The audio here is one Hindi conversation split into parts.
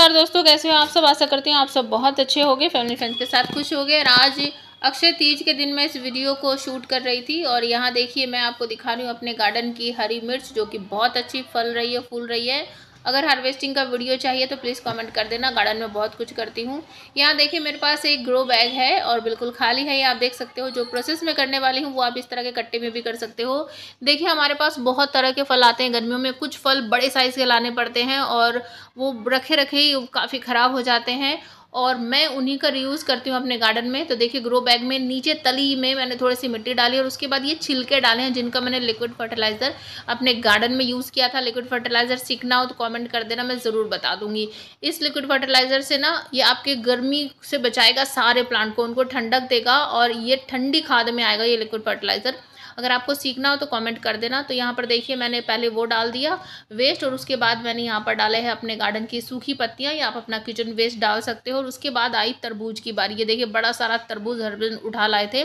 नमस्कार दोस्तों कैसे हो आप सब आशा करती हूँ आप सब बहुत अच्छे गए फैमिली फ्रेंड्स के साथ खुश हो गए आज अक्षय तीज के दिन मैं इस वीडियो को शूट कर रही थी और यहाँ देखिए मैं आपको दिखा रही हूँ अपने गार्डन की हरी मिर्च जो कि बहुत अच्छी फल रही है फूल रही है अगर हार्वेस्टिंग का वीडियो चाहिए तो प्लीज़ कमेंट कर देना गार्डन में बहुत कुछ करती हूँ यहाँ देखिए मेरे पास एक ग्रो बैग है और बिल्कुल खाली है ये आप देख सकते हो जो प्रोसेस में करने वाली हूँ वो आप इस तरह के कट्टे में भी कर सकते हो देखिए हमारे पास बहुत तरह के फल आते हैं गर्मियों में कुछ फल बड़े साइज़ के लाने पड़ते हैं और वो रखे रखे ही काफ़ी ख़राब हो जाते हैं और मैं उन्हीं का रीयूज़ करती हूँ अपने गार्डन में तो देखिए ग्रो बैग में नीचे तली में मैंने थोड़ी सी मिट्टी डाली और उसके बाद ये छिलके डाले हैं जिनका मैंने लिक्विड फर्टिलाइज़र अपने गार्डन में यूज़ किया था लिक्विड फर्टिलाइज़र सीखना हो तो कॉमेंट कर देना मैं ज़रूर बता दूँगी इस लिक्विड फर्टिलाइज़र से ना ये आपके गर्मी से बचाएगा सारे प्लांट को उनको ठंडक देगा और ये ठंडी खाद में आएगा ये लिक्विड फर्टिलाइज़र अगर आपको सीखना हो तो कमेंट कर देना तो यहाँ पर देखिए मैंने पहले वो डाल दिया वेस्ट और उसके बाद मैंने यहाँ पर डाले हैं अपने गार्डन की सूखी पत्तियाँ या आप अपना किचन वेस्ट डाल सकते हो और उसके बाद आई तरबूज की बारी ये देखिए बड़ा सारा तरबूज हरबिन उठा लाए थे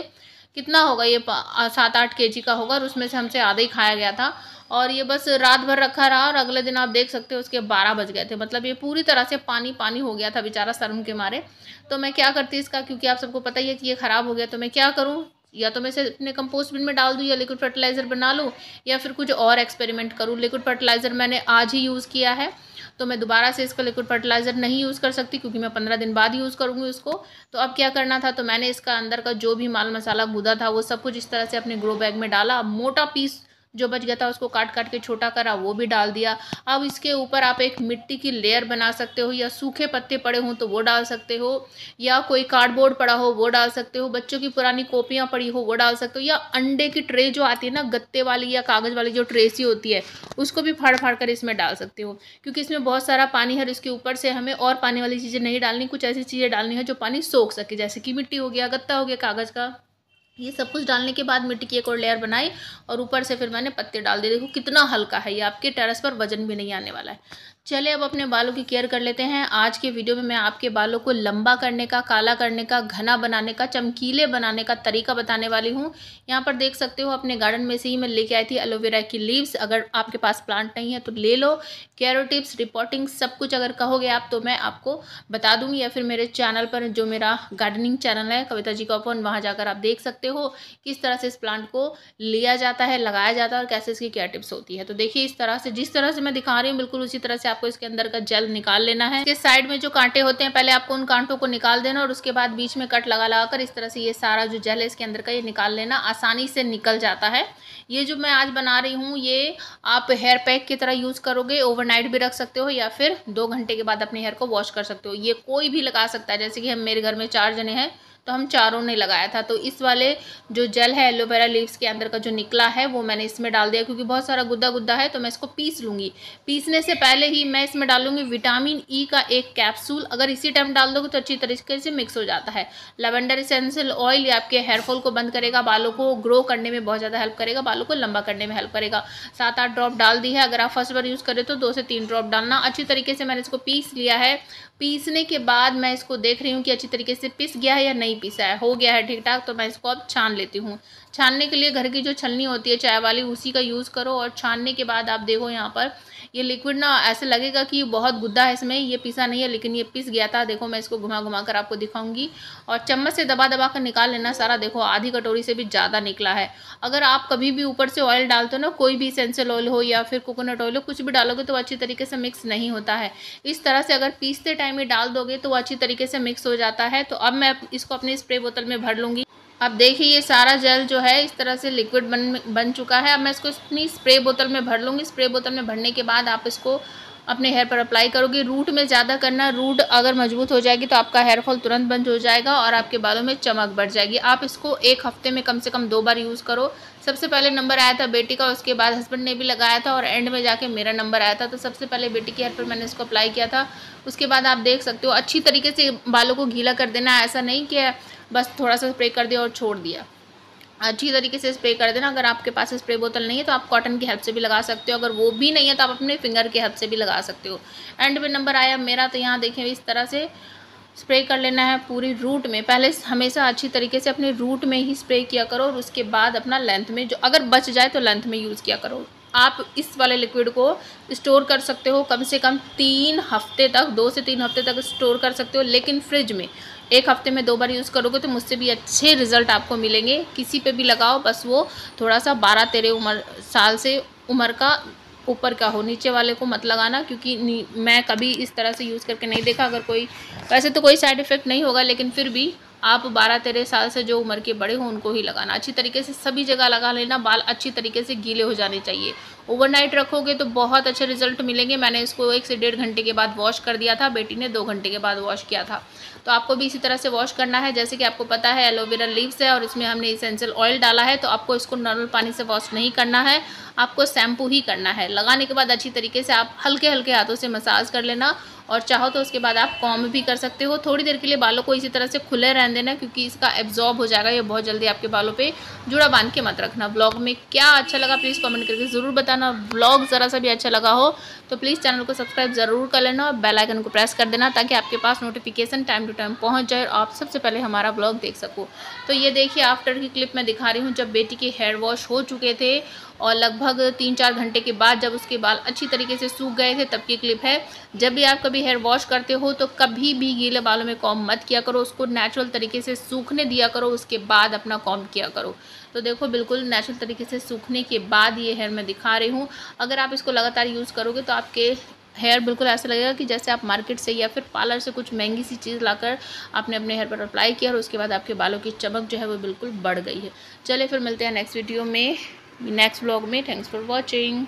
कितना होगा ये सात आठ के का होगा और उसमें से हमसे आधा ही खाया गया था और ये बस रात भर रखा रहा और अगले दिन आप देख सकते हो उसके बारह बज गए थे मतलब ये पूरी तरह से पानी पानी हो गया था बेचारा शर्म के मारे तो मैं क्या करती इसका क्योंकि आप सबको पता ही है कि ये ख़राब हो गया तो मैं क्या करूँ या तो मैं इसे अपने कंपोस्ट बिन में डाल दूँ या लिक्विड फर्टिलाइज़र बना लूँ या फिर कुछ और एक्सपेरिमेंट करूँ लिक्विड फर्टिलाइज़र मैंने आज ही यूज़ किया है तो मैं दोबारा से इसका लिक्विड फर्टिलाइज़र नहीं यूज़ कर सकती क्योंकि मैं पंद्रह दिन बाद यूज़ करूँगी उसको तो अब क्या करना था तो मैंने इसका अंदर का जो भी माल मसाला गुदा था वो सब कुछ इस तरह से अपने ग्रो बैग में डाला मोटा पीस जो बच गया था उसको काट काट के छोटा करा वो भी डाल दिया अब इसके ऊपर आप एक मिट्टी की लेयर बना सकते हो या सूखे पत्ते पड़े हों तो वो डाल सकते हो या कोई कार्डबोर्ड पड़ा हो वो डाल सकते हो बच्चों की पुरानी कॉपियाँ पड़ी हो वो डाल सकते हो या अंडे की ट्रे जो आती है ना गत्ते वाली या कागज़ वाली जो ट्रे सी होती है उसको भी फाड़ फाड़ कर इसमें डाल सकते हो क्योंकि इसमें बहुत सारा पानी है इसके ऊपर से हमें और पानी वाली चीज़ें नहीं डालनी कुछ ऐसी चीज़ें डालनी है जो पानी सोख सके जैसे कि मिट्टी हो गया गत्ता हो गया कागज़ का ये सब कुछ डालने के बाद मिट्टी की एक और लेयर बनाई और ऊपर से फिर मैंने पत्ते डाल दिए देखो कितना हल्का है ये आपके टेरेस पर वजन भी नहीं आने वाला है चले अब अपने बालों की केयर कर लेते हैं आज के वीडियो में मैं आपके बालों को लंबा करने का काला करने का घना बनाने का चमकीले बनाने का तरीका बताने वाली हूँ यहाँ पर देख सकते हो अपने गार्डन में से ही मैं लेके आई थी एलोवेरा की लीव्स अगर आपके पास प्लांट नहीं है तो ले लो टिप्स रिपोर्टिंग सब कुछ अगर कहोगे आप तो मैं आपको बता दूँगी या फिर मेरे चैनल पर जो मेरा गार्डनिंग चैनल है कविता जी का ओपन वहाँ जाकर आप देख सकते हो किस तरह से इस प्लांट को लिया जाता है लगाया जाता है और कैसे इसकी केयर टिप्स होती है तो देखिए इस तरह से जिस तरह से मैं दिखा रही हूँ बिल्कुल उसी तरह से आप आपको इसके अंदर का जल निकाल लेना है इसके साइड में जो कांटे होते हैं पहले आपको उन कांटों को निकाल देना और उसके बाद बीच में कट लगा लगा कर इस तरह से ये सारा जो जल है इसके अंदर का ये निकाल लेना आसानी से निकल जाता है ये जो मैं आज बना रही हूँ ये आप हेयर पैक की तरह यूज़ करोगे ओवरनाइट भी रख सकते हो या फिर दो घंटे के बाद अपने हेयर को वॉश कर सकते हो ये कोई भी लगा सकता है जैसे कि हम मेरे घर में चार जने हैं तो हम चारों ने लगाया था तो इस वाले जो जल है एलोवेरा लीव्स के अंदर का जो निकला है वो मैंने इसमें डाल दिया क्योंकि बहुत सारा गुद्दा गुद्दा है तो मैं इसको पीस लूँगी पीसने से पहले ही मैं इसमें डालूंगी विटामिन ई e का एक कैप्सूल अगर इसी टाइम डाल दोगे तो अच्छी तरीके से मिक्स हो जाता है लेवेंडर इसेंशियल ऑयल आपके हेयरफॉल को बंद करेगा बालों को ग्रो करने में बहुत ज़्यादा हेल्प करेगा बालों को लंबा करने में हेल्प करेगा सात आठ ड्रॉप डाल दी है अगर आप फर्स्ट बार यूज़ करें तो दो से तीन ड्रॉप डालना अच्छी तरीके से मैंने इसको पीस लिया है पीसने के बाद मैं इसको देख रही हूँ कि अच्छी तरीके से पिस गया है या नहीं नहीं पीसा है हो गया है ठीक ठाक तो मैं इसको अब छान लेती हूँ छानने के लिए घर की जो छलनी होती है चाय वाली उसी का यूज़ करो और छानने के बाद आप देखो यहाँ पर ये लिक्विड ना ऐसे लगेगा कि बहुत गुद्दा है इसमें ये पिसा नहीं है लेकिन ये पिस गया था देखो मैं इसको घुमा घुमा कर आपको दिखाऊंगी और चम्मच से दबा दबा कर निकाल लेना सारा देखो आधी कटोरी से भी ज़्यादा निकला है अगर आप कभी भी ऊपर से ऑयल डालते हो ना कोई भी सेंसल ऑयल हो या फिर कोकोनट ऑयल हो कुछ भी डालोगे तो अच्छी तरीके से मिक्स नहीं होता है इस तरह से अगर पीसते टाइम ही डाल दोगे तो वो अच्छी तरीके से मिक्स हो जाता है तो अब मैं इसको अपने स्प्रे बोतल में भर लूँगी अब देखिए ये सारा जेल जो है इस तरह से लिक्विड बन बन चुका है अब मैं इसको अपनी स्प्रे बोतल में भर लूँगी स्प्रे बोतल में भरने के बाद आप इसको अपने हेयर पर अप्लाई करोगे रूट में ज़्यादा करना रूट अगर मजबूत हो जाएगी तो आपका हेयर फॉल तुरंत बंद हो जाएगा और आपके बालों में चमक बढ़ जाएगी आप इसको एक हफ्ते में कम से कम दो बार यूज़ करो सबसे पहले नंबर आया था बेटी का उसके बाद हस्बैंड ने भी लगाया था और एंड में जाके मेरा नंबर आया था तो सबसे पहले बेटी के हेयर पर मैंने इसको अप्लाई किया था उसके बाद आप देख सकते हो अच्छी तरीके से बालों को गीला कर देना ऐसा नहीं कि बस थोड़ा सा स्प्रे कर दिया और छोड़ दिया अच्छी तरीके से स्प्रे कर देना अगर आपके पास स्प्रे बोतल नहीं है तो आप कॉटन की हेल्प से भी लगा सकते हो अगर वो भी नहीं है तो आप अपने फिंगर की हेल्प से भी लगा सकते हो एंड में नंबर आया मेरा तो यहाँ देखें इस तरह से स्प्रे कर लेना है पूरी रूट में पहले हमेशा अच्छी तरीके से अपने रूट में ही स्प्रे किया करो और उसके बाद अपना लेंथ में जो अगर बच जाए तो लेंथ में यूज़ किया करो आप इस वाले लिक्विड को स्टोर कर सकते हो कम से कम तीन हफ्ते तक दो से तीन हफ्ते तक स्टोर कर सकते हो लेकिन फ्रिज में एक हफ्ते में दो बार यूज़ करोगे तो मुझसे भी अच्छे रिजल्ट आपको मिलेंगे किसी पे भी लगाओ बस वो थोड़ा सा बारह तेरह उम्र साल से उम्र का ऊपर का हो नीचे वाले को मत लगाना क्योंकि मैं कभी इस तरह से यूज़ करके नहीं देखा अगर कोई वैसे तो कोई साइड इफ़ेक्ट नहीं होगा लेकिन फिर भी आप बारह तेरह साल से जो उम्र के बड़े हों उनको ही लगाना अच्छी तरीके से सभी जगह लगा लेना बाल अच्छी तरीके से गीले हो जाने चाहिए ओवरनाइट रखोगे तो बहुत अच्छे रिजल्ट मिलेंगे मैंने इसको एक से डेढ़ घंटे के बाद वॉश कर दिया था बेटी ने दो घंटे के बाद वॉश किया था तो आपको भी इसी तरह से वॉश करना है जैसे कि आपको पता है एलोवेरा लीव्स है और इसमें हमने इसेंशियल ऑयल डाला है तो आपको इसको नॉर्मल पानी से वॉश नहीं करना है आपको शैम्पू ही करना है लगाने के बाद अच्छी तरीके से आप हल्के हल्के हाथों से मसाज कर लेना और चाहो तो उसके बाद आप कॉम भी कर सकते हो थोड़ी देर के लिए बालों को इसी तरह से खुले रहने देना क्योंकि इसका एब्जॉर्ब हो जाएगा ये बहुत जल्दी आपके बालों पर जुड़ा बांध के मत रखना ब्लॉग में क्या अच्छा लगा प्लीज़ कॉमेंट करके ज़रूर बताना ब्लॉग ज़रा सा भी अच्छा लगा हो तो प्लीज़ चैनल को सब्सक्राइब ज़रूर कर लेना और बेलाइकन को प्रेस कर देना ताकि आपके पास नोटिफिकेशन टाइम टू टाइम पहुँच जाए और आप सबसे पहले हमारा ब्लॉग देख सको तो ये देखिए आफ्टर की क्लिप मैं दिखा रही हूँ जब बेटी के हेयर वॉश हो चुके थे और लगभग तीन चार घंटे के बाद जब उसके बाल अच्छी तरीके से सूख गए थे तब की क्लिप है जब भी आप कभी हेयर वॉश करते हो तो कभी भी गीले बालों में कॉम मत किया करो उसको नेचुरल तरीके से सूखने दिया करो उसके बाद अपना कॉम किया करो तो देखो बिल्कुल नेचुरल तरीके से सूखने के बाद ये हेयर मैं दिखा रही हूँ अगर आप इसको लगातार यूज़ करोगे तो आपके हेयर बिल्कुल ऐसा लगेगा कि जैसे आप मार्केट से या फिर पार्लर से कुछ महंगी सी चीज़ लाकर आपने अपने हेयर पर अप्लाई किया और उसके बाद आपके बालों की चमक जो है वो बिल्कुल बढ़ गई है चलिए फिर मिलते हैं नेक्स्ट वीडियो में नेक्स्ट ब्लॉग में थैंक्स फॉर वॉचिंग